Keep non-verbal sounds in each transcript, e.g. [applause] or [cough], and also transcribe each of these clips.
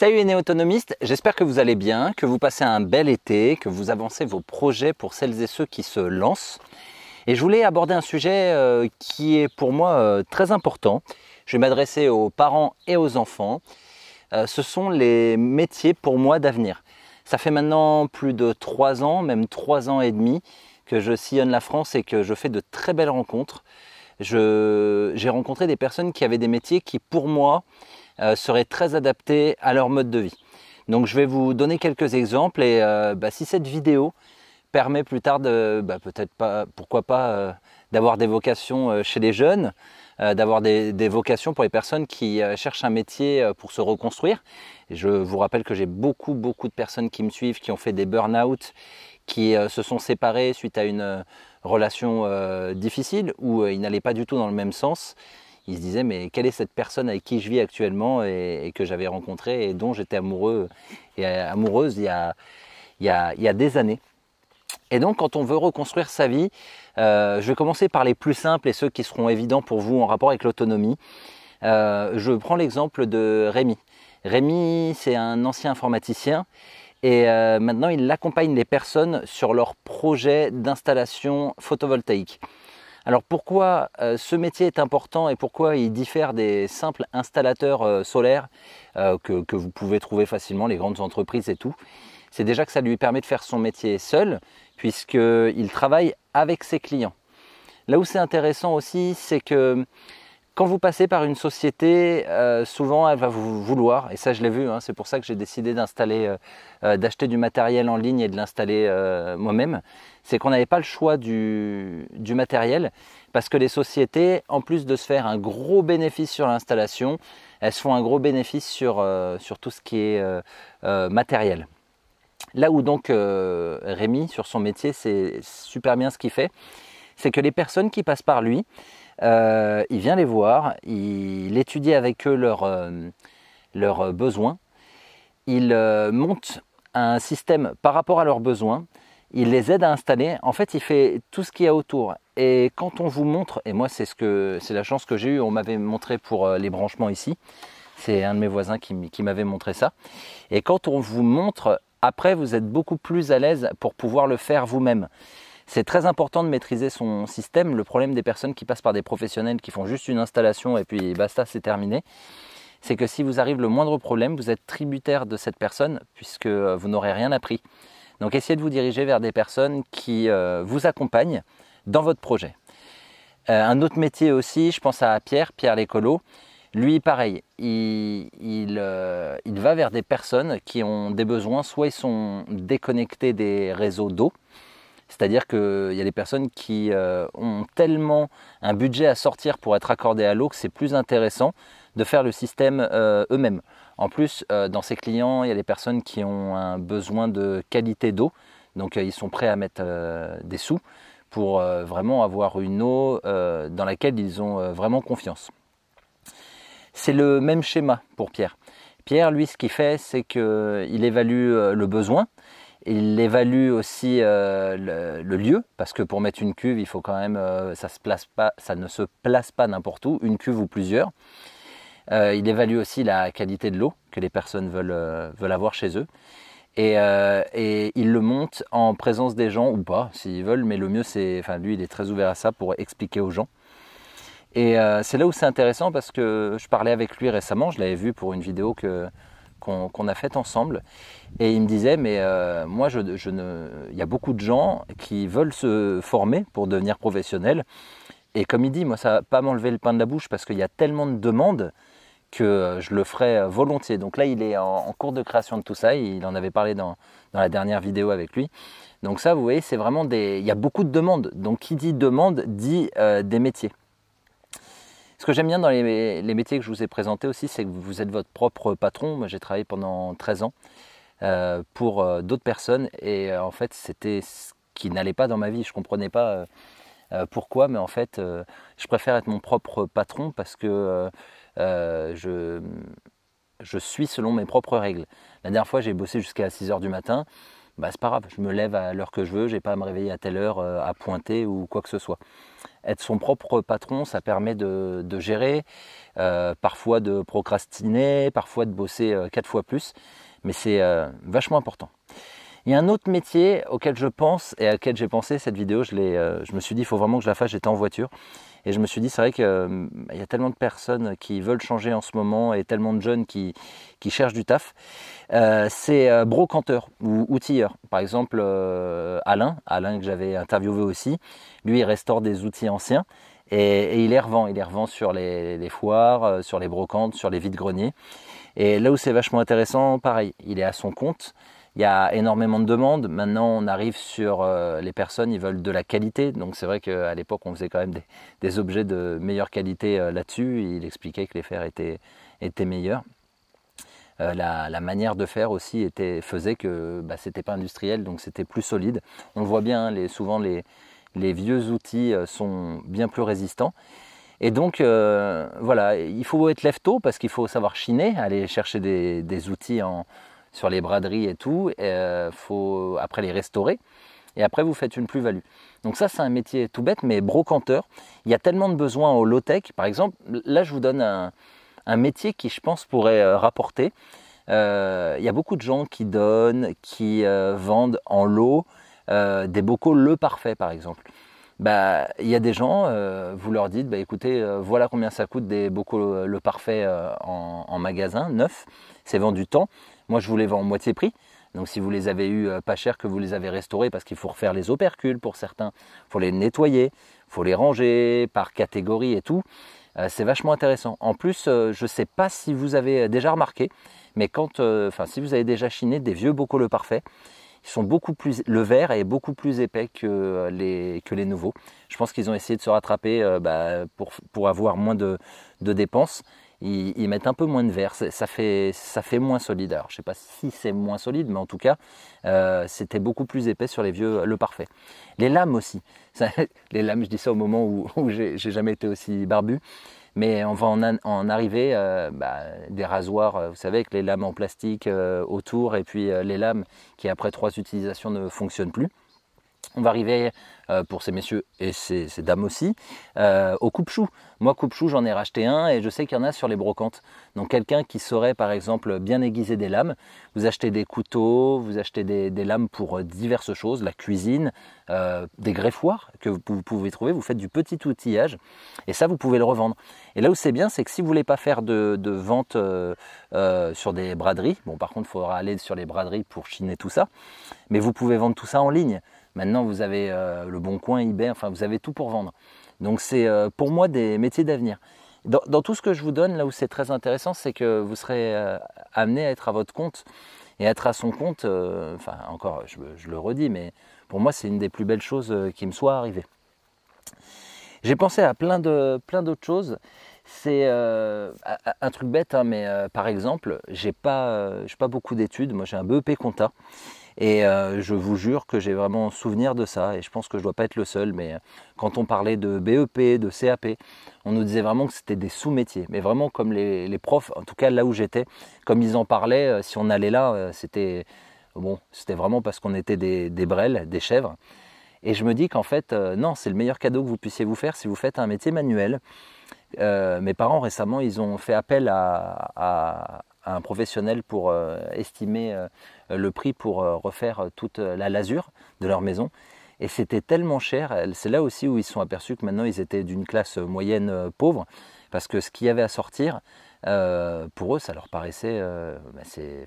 Salut les néo j'espère que vous allez bien, que vous passez un bel été, que vous avancez vos projets pour celles et ceux qui se lancent. Et je voulais aborder un sujet euh, qui est pour moi euh, très important. Je vais m'adresser aux parents et aux enfants. Euh, ce sont les métiers pour moi d'avenir. Ça fait maintenant plus de trois ans, même trois ans et demi, que je sillonne la France et que je fais de très belles rencontres. J'ai rencontré des personnes qui avaient des métiers qui, pour moi, euh, seraient très adaptés à leur mode de vie. Donc je vais vous donner quelques exemples et euh, bah, si cette vidéo permet plus tard de bah, peut-être pas, pourquoi pas, euh, d'avoir des vocations chez les jeunes, d'avoir des, vocations pour les personnes qui cherchent un métier pour se reconstruire. je vous rappelle que j'ai beaucoup beaucoup de personnes qui me suivent, qui ont fait des burn-out, qui se sont séparées suite à une relation difficile où ils n'allaient pas du tout dans le même sens il se disait mais quelle est cette personne avec qui je vis actuellement et, que j'avais rencontrée et dont j'étais amoureux et euh, amoureuse il y, a, des années. Et donc quand on veut reconstruire sa vie, euh, je vais commencer par les plus simples et ceux qui seront évidents pour vous en rapport avec l'autonomie. Euh, je prends l'exemple de Rémi. Rémi, c'est un ancien informaticien et maintenant il accompagne les personnes sur leur projet d'installation photovoltaïque. Alors pourquoi euh, ce métier est important et pourquoi il diffère des simples installateurs euh, solaires euh, que, que, vous pouvez trouver facilement, les grandes entreprises et tout C'est déjà que ça lui permet de faire son métier seul puisqu'il travaille avec ses clients. Là où c'est intéressant aussi, c'est que quand vous passez par une société, euh, souvent elle va vous vouloir, et ça je l'ai vu, hein, c'est pour ça que j'ai décidé d'installer, euh, euh, d'acheter du matériel en ligne et de l'installer moi-même, c'est qu'on n'avait pas le choix du, matériel, parce que les sociétés, en plus de se faire un gros bénéfice sur l'installation, elles se font un gros bénéfice sur, sur tout ce qui est matériel. Là où donc Rémi, sur son métier, c'est super bien ce qu'il fait, c'est que les personnes qui passent par lui, euh, il vient les voir, il, étudie avec eux leurs euh, besoins, il euh, monte un système par rapport à leurs besoins, il les aide à installer. En fait, il fait tout ce qu'il y a autour. Et quand on vous montre, et moi c'est ce que c'est la chance que j'ai eue, on m'avait montré pour les branchements ici. C'est un de mes voisins qui m'avait montré ça. Et quand on vous montre, après vous êtes beaucoup plus à l'aise pour pouvoir le faire vous-même. C'est très important de maîtriser son système. Le problème des personnes qui passent par des professionnels qui font juste une installation et puis basta, c'est terminé, c'est que si vous arrive le moindre problème, vous êtes tributaire de cette personne puisque euh, vous n'aurez rien appris. Donc essayez de vous diriger vers des personnes qui euh, vous accompagnent dans votre projet. Euh, un autre métier aussi, je pense à Pierre, Pierre l'écolo. Lui, pareil, il, va vers des personnes qui ont des besoins, soit ils sont déconnectés des réseaux d'eau, c'est-à-dire qu'il y a des personnes qui euh, ont tellement un budget à sortir pour être accordées à l'eau que c'est plus intéressant de faire le système euh, eux-mêmes. En plus, euh, dans ces clients, il y a des personnes qui ont un besoin de qualité d'eau, donc ils sont prêts à mettre des sous pour vraiment avoir une eau dans laquelle ils ont vraiment confiance. C'est le même schéma pour Pierre. Pierre, lui, ce qu'il fait, c'est qu'il évalue le besoin, il évalue aussi euh, le, lieu, parce que pour mettre une cuve, il faut quand même, euh, ça, ne se place pas n'importe où, une cuve ou plusieurs. Euh, il évalue aussi la qualité de l'eau que les personnes veulent, veulent avoir chez eux. Et, et, il le monte en présence des gens ou pas, s'ils veulent, mais le mieux, c'est. Enfin, lui, il est très ouvert à ça pour expliquer aux gens. Et c'est là où c'est intéressant parce que je parlais avec lui récemment, je l'avais vu pour une vidéo que, qu'on a faite ensemble. Et il me disait, mais euh, moi, je, ne... il y a beaucoup de gens qui veulent se former pour devenir professionnels. Et comme il dit, moi, ça ne va pas m'enlever le pain de la bouche parce qu'il y a tellement de demandes que euh, je le ferai euh, volontiers. Donc là, il est en, cours de création de tout ça. Il en avait parlé dans, la dernière vidéo avec lui. Donc ça, vous voyez, c'est vraiment des... Il y a beaucoup de demandes. Donc qui dit demande dit des métiers. Ce que j'aime bien dans les, métiers que je vous ai présentés aussi, c'est que vous êtes votre propre patron. Moi, j'ai travaillé pendant 13 ans euh, pour euh, d'autres personnes et euh, en fait, c'était ce qui n'allait pas dans ma vie. Je ne comprenais pas pourquoi, mais en fait, je préfère être mon propre patron parce que je, suis selon mes propres règles. La dernière fois, j'ai bossé jusqu'à 6 h du matin. Bah, c'est pas grave, je me lève à l'heure que je veux, Je n'ai pas à me réveiller à telle heure, à pointer ou quoi que ce soit être son propre patron, ça permet de, gérer, euh, parfois de procrastiner, parfois de bosser euh, quatre fois plus, mais c'est euh, vachement important. Il y a un autre métier auquel je pense et à lequel j'ai pensé cette vidéo, je, je me suis dit il faut vraiment que je la fasse, j'étais en voiture et je me suis dit, c'est vrai qu'il euh, bah, y a tellement de personnes qui veulent changer en ce moment et tellement de jeunes qui, qui cherchent du taf. Euh, c'est euh, brocanteur ou outilleur. Par exemple, Alain, Alain que j'avais interviewé aussi, lui, il restaure des outils anciens. Et, et il les revend, il les revend sur les, les foires, sur les brocantes, sur les vides greniers. Et là où c'est vachement intéressant, pareil, il est à son compte. Il y a énormément de demandes. Maintenant, on arrive sur euh, les personnes, ils veulent de la qualité. Donc c'est vrai qu'à l'époque, on faisait quand même des, objets de meilleure qualité euh, là-dessus. Il expliquait que les fers étaient, étaient meilleurs. Euh, la, manière de faire aussi était, faisait que ce bah, c'était pas industriel, donc c'était plus solide. On le voit bien, hein, les, souvent les, vieux outils sont bien plus résistants. Et donc, voilà, il faut être lève tôt parce qu'il faut savoir chiner, aller chercher des outils en, sur les braderies et tout, il euh, faut après les restaurer, et après vous faites une plus-value. Donc ça c'est un métier tout bête, mais brocanteur, il y a tellement de besoins au low-tech, par exemple, là je vous donne un, métier qui je pense pourrait euh, rapporter. Euh, il y a beaucoup de gens qui donnent, qui vendent en lot des bocaux le parfait par exemple bah, il y a des gens, vous leur dites, bah, écoutez, voilà combien ça coûte des bocaux le parfait en, en, magasin, neuf, c'est vendu tant. Moi, je vous les vends en moitié prix. Donc si vous les avez eu euh, pas cher, que vous les avez restaurés, parce qu'il faut refaire les opercules pour certains, il faut les nettoyer, il faut les ranger par catégorie et tout, euh, c'est vachement intéressant. En plus, euh, je ne sais pas si vous avez déjà remarqué, mais quand, enfin si vous avez déjà chiné des vieux bocaux le parfait, ils sont beaucoup plus, le vert est beaucoup plus épais que les, que les nouveaux. Je pense qu'ils ont essayé de se rattraper bah, pour, avoir moins de, de dépenses ils, mettent un peu moins de verre. Ça fait, ça fait moins solide. Alors, je ne sais pas si c'est moins solide, mais en tout cas, euh, c'était beaucoup plus épais sur les vieux Le Parfait. Les lames aussi. [laughs] les lames, je dis ça au moment où, [laughs] j'ai jamais été aussi barbu. Mais on va en, arriver, euh, bah, des rasoirs, euh, vous savez, avec les lames en plastique autour, et puis les lames qui, après trois utilisations, ne fonctionnent plus. On va arriver euh, pour ces messieurs et ces, dames aussi euh, au coupe-chou. Moi, coupe-chou, j'en ai racheté un et je sais qu'il y en a sur les brocantes. Donc, quelqu'un qui saurait par exemple bien aiguiser des lames, vous achetez des couteaux, vous achetez des, lames pour euh, diverses choses, la cuisine, des greffoirs que vous, pouvez trouver, vous faites du petit outillage et ça, vous pouvez le revendre. Et là où c'est bien, c'est que si vous voulez pas faire de, de vente sur des braderies, bon, par contre, il faudra aller sur les braderies pour chiner tout ça, mais vous pouvez vendre tout ça en ligne. Maintenant, vous avez euh, le Bon Coin, eBay, enfin, vous avez tout pour vendre. Donc, c'est euh, pour moi des métiers d'avenir. Dans, tout ce que je vous donne, là où c'est très intéressant, c'est que vous serez euh, amené à être à votre compte et être à son compte. enfin, encore, je, le redis, mais pour moi, c'est une des plus belles choses qui me soit arrivée. J'ai pensé à plein de plein d'autres choses. C'est un truc bête, hein, mais par exemple, j'ai pas, pas beaucoup d'études. Moi, j'ai un BEP compta et euh, je vous jure que j'ai vraiment souvenir de ça. Et je pense que je ne dois pas être le seul. Mais euh, quand on parlait de BEP, de CAP, on nous disait vraiment que c'était des sous-métiers. Mais vraiment, comme les, profs, en tout cas là où j'étais, comme ils en parlaient, euh, si on allait là, c'était bon, vraiment parce qu'on était des, des des chèvres. Et je me dis qu'en fait, non, c'est le meilleur cadeau que vous puissiez vous faire si vous faites un métier manuel. mes parents récemment, ils ont fait appel à, un professionnel pour euh, estimer euh, le prix pour euh, refaire toute la lasure de leur maison. Et c'était tellement cher, c'est là aussi où ils se sont aperçus que maintenant ils étaient d'une classe moyenne pauvre, parce que ce qu'il y avait à sortir, pour eux, ça leur paraissait, bah, c'est,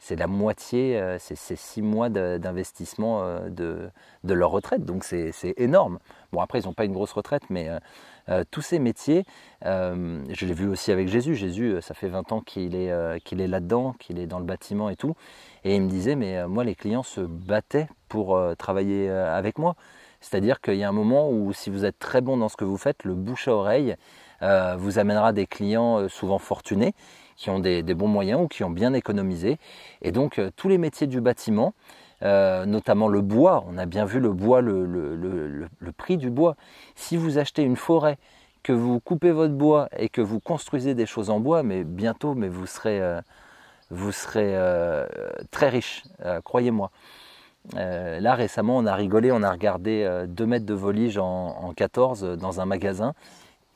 c'est la moitié, euh, c'est six mois d'investissement euh, de, leur retraite. Donc c'est énorme. Bon, après, ils n'ont pas une grosse retraite, mais euh, tous ces métiers, je l'ai vu aussi avec Jésus. Jésus, ça fait 20 ans qu'il est, est là-dedans, qu'il est dans le bâtiment et tout. Et il me disait, mais moi, les clients se battaient pour travailler avec moi. C'est-à-dire qu'il y a un moment où, si vous êtes très bon dans ce que vous faites, le bouche à oreille, vous amènera des clients souvent fortunés qui ont des, bons moyens ou qui ont bien économisé. Et donc euh, tous les métiers du bâtiment, euh, notamment le bois, on a bien vu le bois, le, prix du bois. Si vous achetez une forêt, que vous coupez votre bois et que vous construisez des choses en bois, mais bientôt, mais vous serez, euh, vous serez très riche, croyez-moi. là récemment, on a rigolé, on a regardé deux 2 mètres de volige en, en, 14 dans un magasin.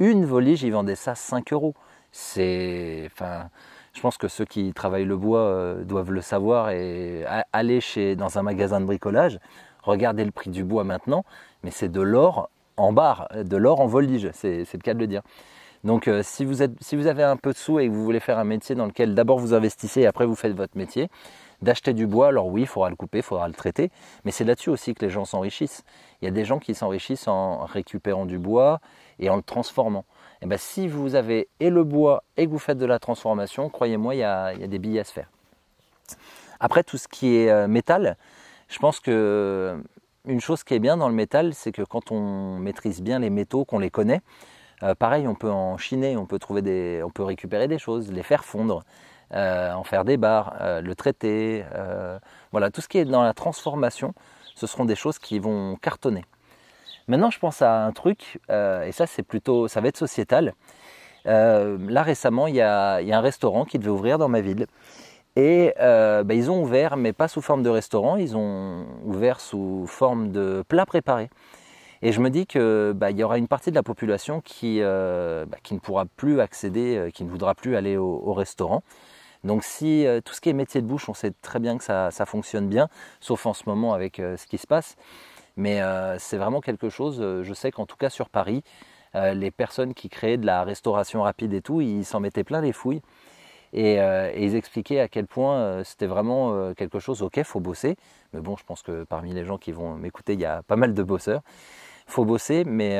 Une volige, ils vendaient ça 5 euros. C'est, je pense que ceux qui travaillent le bois euh, doivent le savoir et aller chez, dans un magasin de bricolage, regarder le prix du bois maintenant, mais c'est de l'or en barre, de l'or en voltige, c'est le cas de le dire. Donc euh, si, vous êtes, si vous avez un peu de sous et que vous voulez faire un métier dans lequel d'abord vous investissez et après vous faites votre métier, d'acheter du bois, alors oui, il faudra le couper, il faudra le traiter, mais c'est là-dessus aussi que les gens s'enrichissent. Il y a des gens qui s'enrichissent en récupérant du bois et en le transformant. Eh ben, si vous avez et le bois et que vous faites de la transformation, croyez-moi, il y a, des billets à se faire. Après, tout ce qui est euh, métal, je pense qu'une euh, chose qui est bien dans le métal, c'est que quand on maîtrise bien les métaux, qu'on les connaît, euh, pareil, on peut en chiner, on peut, trouver des, on peut récupérer des choses, les faire fondre, en faire des barres, le traiter. voilà, tout ce qui est dans la transformation, ce seront des choses qui vont cartonner. Maintenant, je pense à un truc, euh, et ça, c'est plutôt, ça va être sociétal. Euh, là, récemment, il y, a, un restaurant qui devait ouvrir dans ma ville. Et euh, bah, ils ont ouvert, mais pas sous forme de restaurant, ils ont ouvert sous forme de plat préparé. Et je me dis qu'il bah, y aura une partie de la population qui, bah, qui ne pourra plus accéder, qui ne voudra plus aller au, restaurant. Donc si tout ce qui est métier de bouche, on sait très bien que ça, ça fonctionne bien, sauf en ce moment avec ce qui se passe. Mais euh, c'est vraiment quelque chose, euh, je sais qu'en tout cas sur Paris, euh, les personnes qui créaient de la restauration rapide et tout, ils s'en mettaient plein les fouilles. Et, ils expliquaient à quel point c'était vraiment quelque chose, ok, faut bosser. Mais bon, je pense que parmi les gens qui vont m'écouter, il y a pas mal de bosseurs. Faut bosser, mais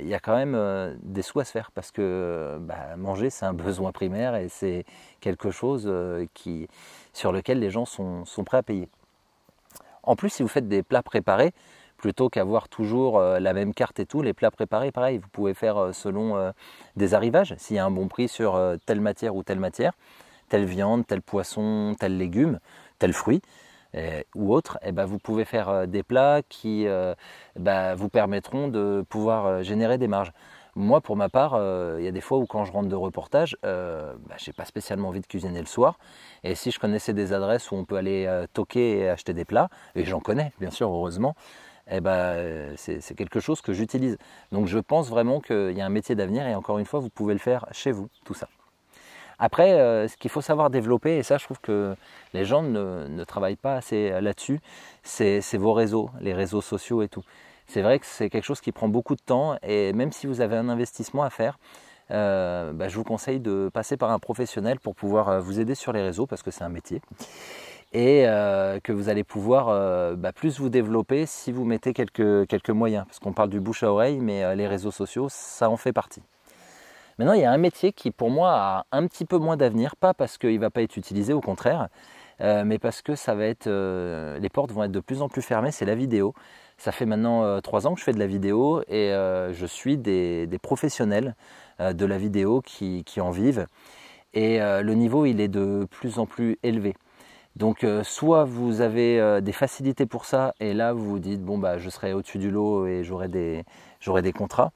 il y a quand même des sous à se faire parce que bah, manger, c'est un [laughs] besoin primaire et c'est quelque chose qui, sur lequel les gens sont prêts à payer. En plus, si vous faites des plats préparés, plutôt qu'avoir toujours euh, la même carte et tout. Les plats préparés, pareil, vous pouvez faire euh, selon euh, des arrivages, s'il y a un bon prix sur telle matière ou telle matière, telle viande, tel poisson, tel légume, tel fruit. Eh, ou autre, et eh ben, vous pouvez faire des plats qui bah, vous permettront de pouvoir générer des marges. Moi, pour ma part, il y a des fois où quand je rentre de reportage, bah, je n'ai pas spécialement envie de cuisiner le soir. Et si je connaissais des adresses où on peut aller toquer et acheter des plats, et j'en connais, bien sûr, heureusement, eh ben, euh, c'est quelque chose que j'utilise. Donc je pense vraiment qu'il y a un métier d'avenir et encore une fois, vous pouvez le faire chez vous, tout ça. Après, euh, ce qu'il faut savoir développer, et ça je trouve que les gens ne, travaillent pas assez là-dessus, c'est vos réseaux, les réseaux sociaux et tout. C'est vrai que c'est quelque chose qui prend beaucoup de temps et même si vous avez un investissement à faire, euh, bah, je vous conseille de passer par un professionnel pour pouvoir vous aider sur les réseaux parce que c'est un métier et euh, que vous allez pouvoir euh, bah, plus vous développer si vous mettez quelques, moyens. Parce qu'on parle du bouche à oreille, mais euh, les réseaux sociaux, ça en fait partie. Maintenant, il y a un métier qui pour moi a un petit peu moins d'avenir, pas parce qu'il ne va pas être utilisé, au contraire, mais parce que ça va être, les portes vont être de plus en plus fermées, c'est la vidéo. Ça fait maintenant trois ans que je fais de la vidéo et je suis des, professionnels de la vidéo qui en vivent. Et le niveau, il est de plus en plus élevé. Donc euh, soit vous avez euh, des facilités pour ça et là vous vous dites bon bah je serai au-dessus du lot et j'aurai des, j'aurai des contrats.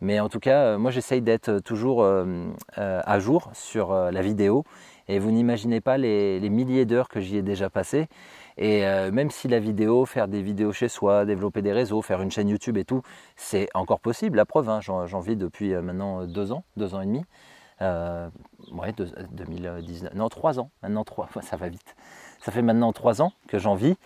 Mais en tout cas, euh, moi j'essaye d'être toujours à jour sur la vidéo et vous n'imaginez pas les, milliers d'heures que j'y ai déjà passées. Et même si la vidéo, faire des vidéos chez soi, développer des réseaux, faire une chaîne YouTube et tout, c'est encore possible. La preuve, hein, j'en, vis depuis maintenant deux ans, deux ans et demi. ouais, 2019, non, trois ans, maintenant trois, [laughs] ça va vite. Ça fait maintenant trois ans que j'en vis.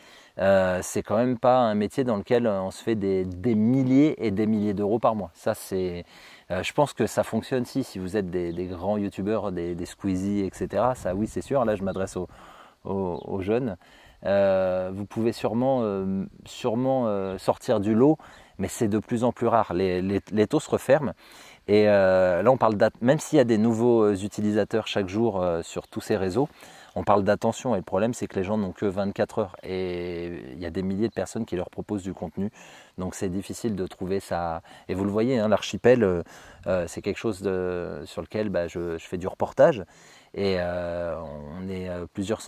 Euh, c'est quand même pas un métier dans lequel on se fait des, milliers et des milliers d'euros par mois. Ça, c'est, euh, je pense que ça fonctionne si, si vous êtes des, grands youtubeurs, des, des, Squeezie, etc. Ça, oui, c'est sûr. Là, je m'adresse aux, jeunes. Euh, vous pouvez sûrement, sûrement sortir du lot, mais c'est de plus en plus rare. les taux se referment. Et euh, là, on parle même s'il y a des nouveaux euh, utilisateurs chaque jour euh, sur tous ces réseaux, on parle d'attention. Et le problème, c'est que les gens n'ont que 24 heures. Et il y a des milliers de personnes qui leur proposent du contenu. Donc c'est difficile de trouver ça. Et vous le voyez, hein, l'archipel, c'est quelque chose sur lequel bah, je, fais du reportage. Et on est plusieurs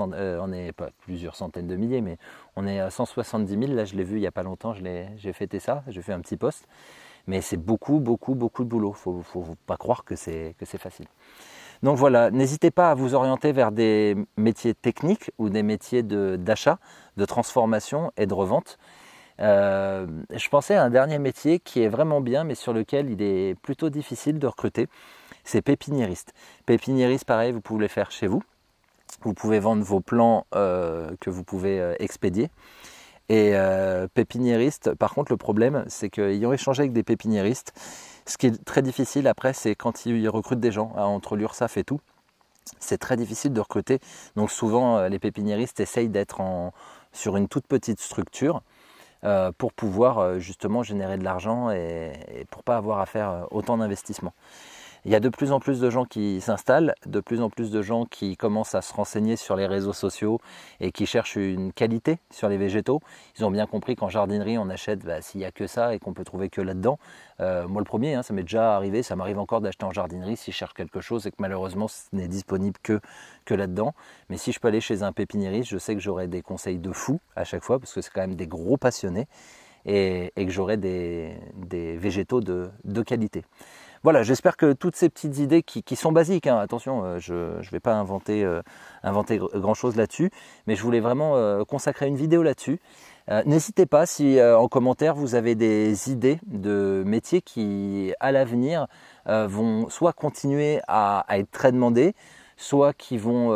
plusieurs centaines de milliers, mais on est à 170 000. Là, je l'ai vu il n'y a pas longtemps, j'ai fêté ça, j'ai fait un petit poste mais c'est beaucoup, beaucoup, beaucoup de boulot. Il ne faut pas croire que c'est facile. Donc voilà, n'hésitez pas à vous orienter vers des métiers techniques ou des métiers d'achat, de, transformation et de revente. Euh, je pensais à un dernier métier qui est vraiment bien, mais sur lequel il est plutôt difficile de recruter. C'est pépiniériste. Pépiniériste, pareil, vous pouvez le faire chez vous. Vous pouvez vendre vos plans euh, que vous pouvez euh, expédier et euh, pépiniéristes Par contre, le problème, c'est qu'ils ont échangé avec des pépiniéristes, ce qui est très difficile après, c'est quand ils recrutent des gens, hein, entre l'URSAF et tout, c'est très difficile de recruter. Donc souvent, euh, les pépiniéristes essayent d'être sur une toute petite structure euh, pour pouvoir justement générer de l'argent et, et, pour pas avoir à faire autant d'investissements. Il y a de plus en plus de gens qui s'installent, de plus en plus de gens qui commencent à se renseigner sur les réseaux sociaux et qui cherchent une qualité sur les végétaux. Ils ont bien compris qu'en jardinerie, on achète bah, s'il n'y a que ça et qu'on peut trouver que là-dedans. Euh, moi, le premier, hein, ça m'est déjà arrivé, ça m'arrive encore d'acheter en jardinerie si je cherche quelque chose et que malheureusement, ce n'est disponible que, que là-dedans. Mais si je peux aller chez un pépiniériste, je sais que j'aurai des conseils de fou à chaque fois parce que c'est quand même des gros passionnés et, que j'aurai des, végétaux de, de qualité. Voilà, j'espère que toutes ces petites idées qui, sont basiques, hein, attention, euh, je ne vais pas inventer, euh, inventer grand-chose là-dessus, mais je voulais vraiment euh, consacrer une vidéo là-dessus. N'hésitez pas si en commentaire vous avez des idées de métiers qui, à l'avenir, vont soit continuer à, à, être très demandés, soit qui vont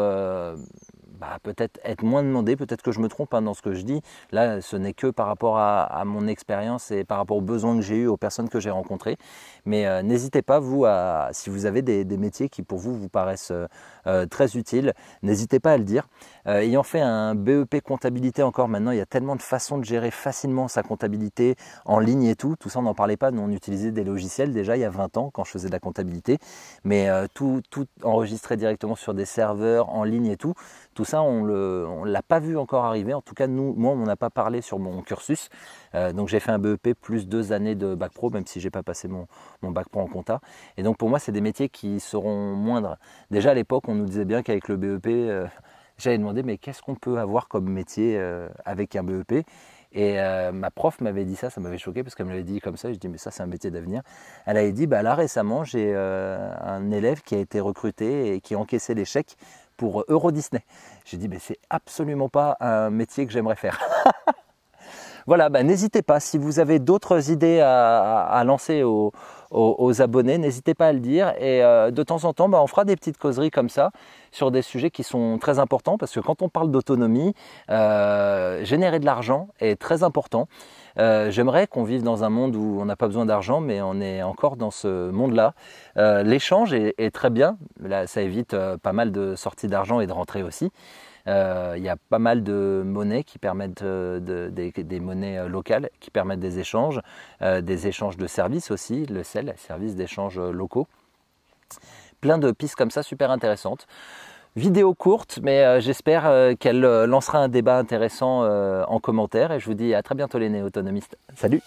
bah, peut-être être moins demandé, peut-être que je me trompe hein, dans ce que je dis. Là, ce n'est que par rapport à, mon expérience et par rapport aux besoins que j'ai eu aux personnes que j'ai rencontrées. Mais euh, n'hésitez pas, vous, à, si vous avez des, métiers qui pour vous vous paraissent euh, euh, très utiles, n'hésitez pas à le dire. ayant fait un BEP comptabilité encore maintenant, il y a tellement de façons de gérer facilement sa comptabilité en ligne et tout. Tout ça, on n'en parlait pas. Nous, on utilisait des logiciels déjà il y a 20 ans quand je faisais de la comptabilité. Mais tout, tout enregistré directement sur des serveurs en ligne et tout, tout on ne l'a pas vu encore arriver. En tout cas, nous, moi, on n'a pas parlé sur mon cursus. Euh, donc, j'ai fait un BEP plus deux années de bac pro, même si j'ai pas passé mon, bac pro en compta. Et donc, pour moi, c'est des métiers qui seront moindres. Déjà à l'époque, on nous disait bien qu'avec le BEP, euh, j'avais demandé, mais qu'est-ce qu'on peut avoir comme métier euh, avec un BEP et ma prof m'avait dit ça, ça m'avait choqué parce qu'elle me l'avait dit comme ça. Je dis mais ça c'est un métier d'avenir. Elle avait dit bah là récemment j'ai un élève qui a été recruté et qui encaissait l'échec chèques pour euh, Euro Disney. J'ai dit, mais c'est absolument pas un métier que j'aimerais faire. [laughs] voilà, bah, n'hésitez pas, si vous avez d'autres idées à, lancer aux, abonnés, n'hésitez pas à le dire. Et euh, de temps en temps, bah, on fera des petites causeries comme ça sur des sujets qui sont très importants, parce que quand on parle d'autonomie, euh, générer de l'argent est très important. Euh, j'aimerais qu'on vive dans un monde où on n'a pas besoin d'argent, mais on est encore dans ce monde-là. Euh, l'échange est, très bien. Là, ça évite euh, pas mal de sorties d'argent et de rentrées aussi. Il y a pas mal de monnaies qui permettent des, monnaies locales qui permettent des échanges, des échanges de services aussi, le SEL, services d'échanges locaux plein de pistes comme ça super intéressantes vidéo courte, mais euh, j'espère euh, qu'elle euh, lancera un débat intéressant en commentaire. Et je vous dis à très bientôt les néo-autonomistes. Salut